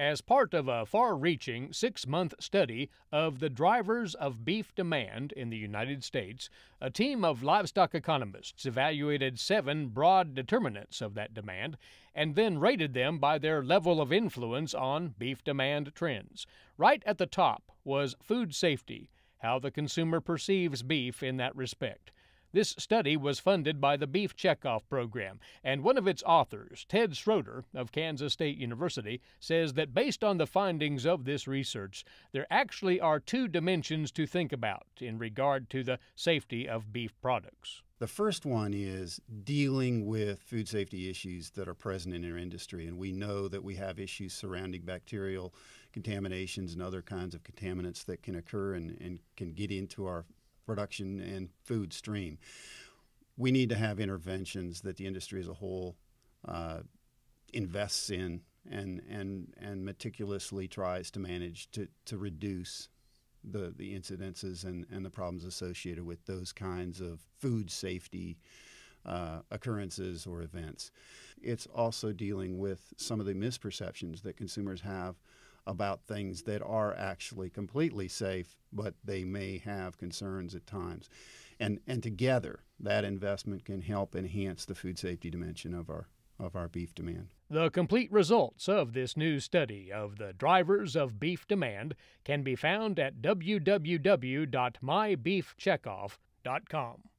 as part of a far reaching six month study of the drivers of beef demand in the United States, a team of livestock economists evaluated seven broad determinants of that demand and then rated them by their level of influence on beef demand trends. Right at the top was food safety, how the consumer perceives beef in that respect. This study was funded by the Beef Checkoff Program, and one of its authors, Ted Schroeder of Kansas State University, says that based on the findings of this research, there actually are two dimensions to think about in regard to the safety of beef products. The first one is dealing with food safety issues that are present in our industry. And we know that we have issues surrounding bacterial contaminations and other kinds of contaminants that can occur and, and can get into our production and food stream. We need to have interventions that the industry as a whole uh, invests in and and and meticulously tries to manage to to reduce the the incidences and and the problems associated with those kinds of food safety uh, occurrences or events. It's also dealing with some of the misperceptions that consumers have about things that are actually completely safe, but they may have concerns at times. And, and together, that investment can help enhance the food safety dimension of our, of our beef demand. The complete results of this new study of the drivers of beef demand can be found at www.mybeefcheckoff.com.